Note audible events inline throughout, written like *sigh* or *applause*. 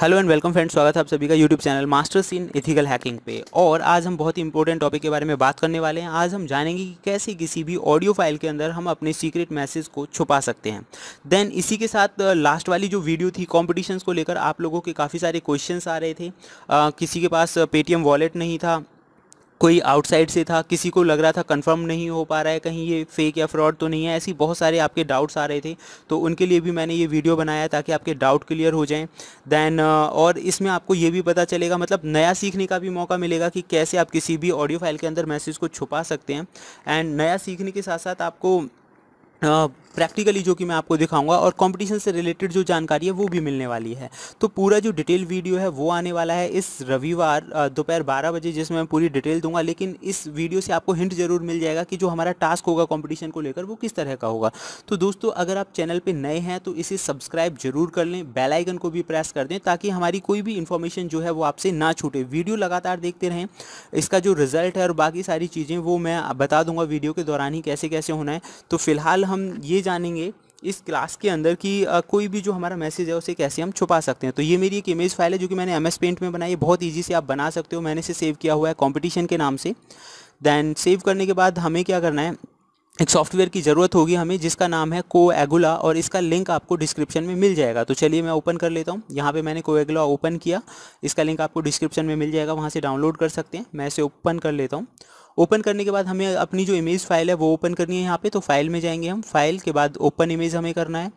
hello and welcome friends स्वागत है आप सभी का YouTube channel masters in ethical hacking पे और आज हम बहुत ही इंपॉर्टेंट टॉपिक के बारे में बात करने वाले हैं आज हम जानेंगे कि कैसे किसी भी ऑडियो फाइल के अंदर हम अपने सीक्रेट मैसेज को छुपा सकते हैं देन इसी के साथ लास्ट वाली जो वीडियो थी कॉम्पिटिशन्स को लेकर आप लोगों के काफ़ी सारे क्वेश्चन आ रहे थे आ, किसी के पास पेटीएम वॉलेट नहीं था कोई आउटसाइड से था किसी को लग रहा था कंफर्म नहीं हो पा रहा है कहीं ये फेक या फ्रॉड तो नहीं है ऐसी बहुत सारे आपके डाउट्स आ रहे थे तो उनके लिए भी मैंने ये वीडियो बनाया ताकि आपके डाउट क्लियर हो जाएं दैन और इसमें आपको ये भी पता चलेगा मतलब नया सीखने का भी मौका मिलेगा कि कैसे आप किसी भी ऑडियो फाइल के अंदर मैसेज को छुपा सकते हैं एंड नया सीखने के साथ साथ आपको प्रैक्टिकली जो कि मैं आपको दिखाऊंगा और कंपटीशन से रिलेटेड जो जानकारी है वो भी मिलने वाली है तो पूरा जो डिटेल वीडियो है वो आने वाला है इस रविवार दोपहर बारह बजे जिसमें मैं पूरी डिटेल दूंगा लेकिन इस वीडियो से आपको हिंट जरूर मिल जाएगा कि जो हमारा टास्क होगा कंपटीशन को लेकर वो किस तरह का होगा तो दोस्तों अगर आप चैनल पर नए हैं तो इसे सब्सक्राइब जरूर कर लें बेलाइकन को भी प्रेस कर दें ताकि हमारी कोई भी इन्फॉर्मेशन जो है वो आपसे ना छूटे वीडियो लगातार देखते रहें इसका जो रिजल्ट है और बाकी सारी चीज़ें वो मैं बता दूंगा वीडियो के दौरान ही कैसे कैसे होना है तो फिलहाल हम ये जानेंगे इस क्लास के अंदर कि कोई भी जो हमारा मैसेज है उसे कैसे हम छुपा सकते हैं तो ये मेरी एक इमेज फाइल है जो कि मैंने एम एस पेंट में बनाई है बहुत ईजी से आप बना सकते हो मैंने इसे सेव किया हुआ है कॉम्पिटिशन के नाम से दैन सेव करने के बाद हमें क्या करना है एक सॉफ्टवेयर की ज़रूरत होगी हमें जिसका नाम है को एगुला और इसका लिंक आपको डिस्क्रिप्शन में मिल जाएगा तो चलिए मैं ओपन कर लेता हूँ यहाँ पे मैंने को एगुला ओपन किया इसका लिंक आपको डिस्क्रिप्शन में मिल जाएगा वहाँ से डाउनलोड कर सकते हैं मैं इसे ओपन कर लेता हूँ ओपन करने के बाद हमें अपनी जो इमेज फाइल है वो ओपन करनी है यहाँ पे तो फाइल में जाएंगे हम फाइल के बाद ओपन इमेज हमें करना है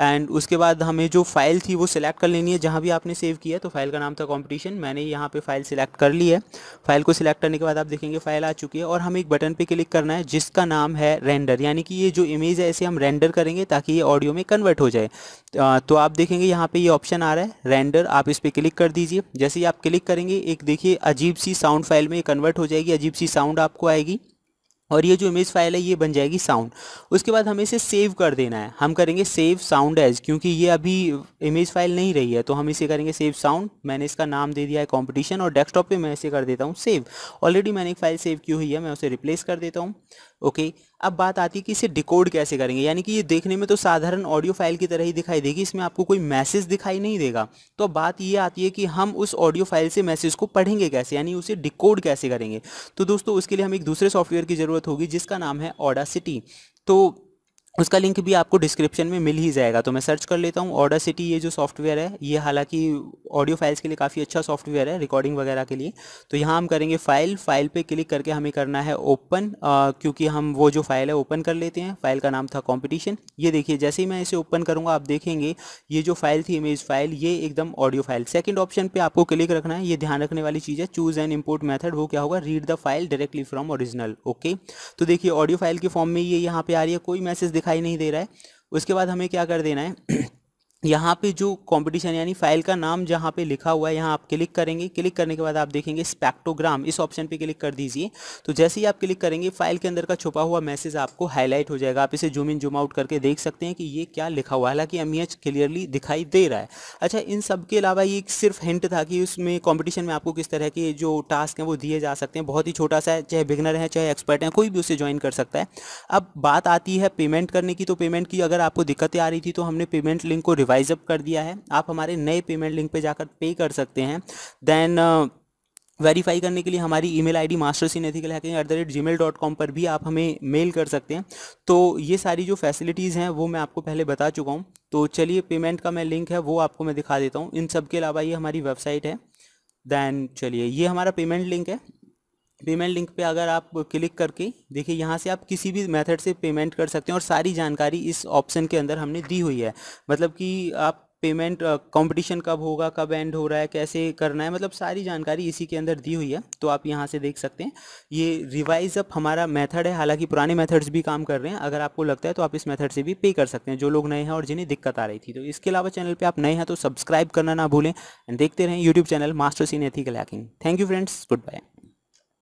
एंड उसके बाद हमें जो फाइल थी वो सिलेक्ट कर लेनी है जहाँ भी आपने सेव किया तो फाइल का नाम था कंपटीशन मैंने यहाँ पे फाइल सिलेक्ट कर ली है फाइल को सिलेक्ट करने के बाद आप देखेंगे फाइल आ चुकी है और हमें एक बटन पे क्लिक करना है जिसका नाम है रेंडर यानी कि ये जो इमेज है इसे हम रेंडर करेंगे ताकि ये ऑडियो में कन्वर्ट हो जाए तो आप देखेंगे यहाँ पर ये ऑप्शन आ रहा है रेंडर आप इस पर क्लिक कर दीजिए जैसे ही आप क्लिक करेंगे एक देखिए अजीब सी साउंड फाइल में कन्वर्ट हो जाएगी अजीब सी साउंड आपको आएगी और ये जो इमेज फाइल है ये बन जाएगी साउंड उसके बाद हमें इसे सेव कर देना है हम करेंगे सेव साउंड एज क्योंकि ये अभी इमेज फाइल नहीं रही है तो हम इसे करेंगे सेव साउंड मैंने इसका नाम दे दिया है कंपटीशन और डेस्कटॉप पे मैं इसे कर देता हूँ सेव ऑलरेडी मैंने एक फाइल सेव की हुई है मैं उसे रिप्लेस कर देता हूँ ओके अब बात आती है कि इसे डिकोड कैसे करेंगे यानी कि ये देखने में तो साधारण ऑडियो फाइल की तरह ही दिखाई देगी इसमें आपको कोई मैसेज दिखाई नहीं देगा तो अब बात ये आती है कि हम उस ऑडियो फाइल से मैसेज को पढ़ेंगे कैसे यानी उसे डिकोड कैसे करेंगे तो दोस्तों उसके लिए हमें एक दूसरे सॉफ्टवेयर की ज़रूरत होगी जिसका नाम है ऑडा सिटी तो उसका लिंक भी आपको डिस्क्रिप्शन में मिल ही जाएगा तो मैं सर्च कर लेता हूँ ऑर्डर सिटी ये जो सॉफ्टवेयर है ये हालांकि ऑडियो फाइल्स के लिए काफ़ी अच्छा सॉफ्टवेयर है रिकॉर्डिंग वगैरह के लिए तो यहाँ हम करेंगे फाइल फाइल पे क्लिक करके हमें करना है ओपन क्योंकि हम वो जो फाइल है ओपन कर लेते हैं फाइल का नाम था कॉम्पिटिशन ये देखिए जैसे ही मैं इसे ओपन करूँगा आप देखेंगे ये जो फाइल थी इमेज फाइल ये एकदम ऑडियो फाइल सेकेंड ऑप्शन पर आपको क्लिक रखना है ये ध्यान रखने वाली चीज़ है चूज़ एंड इम्पोर्ट मैथड वो क्या होगा read the file directly from original okay तो देखिए ऑडियो फाइल के फॉर्म में ये यहाँ पर आ रही है कोई मैसेज दिखाई नहीं दे रहा है उसके बाद हमें क्या कर देना है *clears throat* यहाँ पे जो कंपटीशन यानी फाइल का नाम जहाँ पे लिखा हुआ है यहाँ आप क्लिक करेंगे क्लिक करने के बाद आप देखेंगे स्पेक्टोग्राम इस ऑप्शन पे क्लिक कर दीजिए तो जैसे ही आप क्लिक करेंगे फाइल के अंदर का छुपा हुआ मैसेज आपको हाईलाइट हो जाएगा आप इसे जूम इन जूम आउट करके देख सकते हैं कि ये क्या लिखा हुआ है हालांकि एम क्लियरली e दिखाई दे रहा है अच्छा इन सब के अलावा ये सिर्फ हिंट था कि उसमें कॉम्पिटिशन में आपको किस तरह के जो टास्क हैं वो दिए जा सकते हैं बहुत ही छोटा सा है चाहे बिगनर है चाहे एक्सपर्ट हैं कोई भी उसे ज्वाइन कर सकता है अब बात आती है पेमेंट करने की तो पेमेंट की अगर आपको दिक्कतें आ रही थी तो हमने पेमेंट लिंक को रिवाइज अप कर दिया है आप हमारे नए पेमेंट लिंक पे जाकर पे कर सकते हैं देन वेरीफाई uh, करने के लिए हमारी email ID masters in ethical hacking at the rate Gmail dot com पर भी आप हमें मेल कर सकते हैं तो ये सारी जो फैसिलिटीज़ हैं वो मैं आपको पहले बता चुका हूँ तो चलिए पेमेंट का मैं लिंक है वो आपको मैं दिखा देता हूँ इन सब के अलावा ये हमारी वेबसाइट है दैन चलिए ये हमारा पेमेंट लिंक है पेमेंट लिंक पे अगर आप क्लिक करके देखिए यहाँ से आप किसी भी मेथड से पेमेंट कर सकते हैं और सारी जानकारी इस ऑप्शन के अंदर हमने दी हुई है मतलब कि आप पेमेंट कंपटीशन कब होगा कब एंड हो रहा है कैसे करना है मतलब सारी जानकारी इसी के अंदर दी हुई है तो आप यहाँ से देख सकते हैं ये रिवाइज अप हमारा मेथड है हालांकि पुराने मेथड्स भी काम कर रहे हैं अगर आपको लगता है तो आप इस मेथड से भी पे कर सकते हैं जो लोग नए हैं और जिन्हें दिक्कत आ रही थी तो इसके अलावा चैनल पर आप नए हैं तो सब्सक्राइब करना ना भूलें एंड देखते रहें YouTube channel masters in ethical hacking thank you friends good bye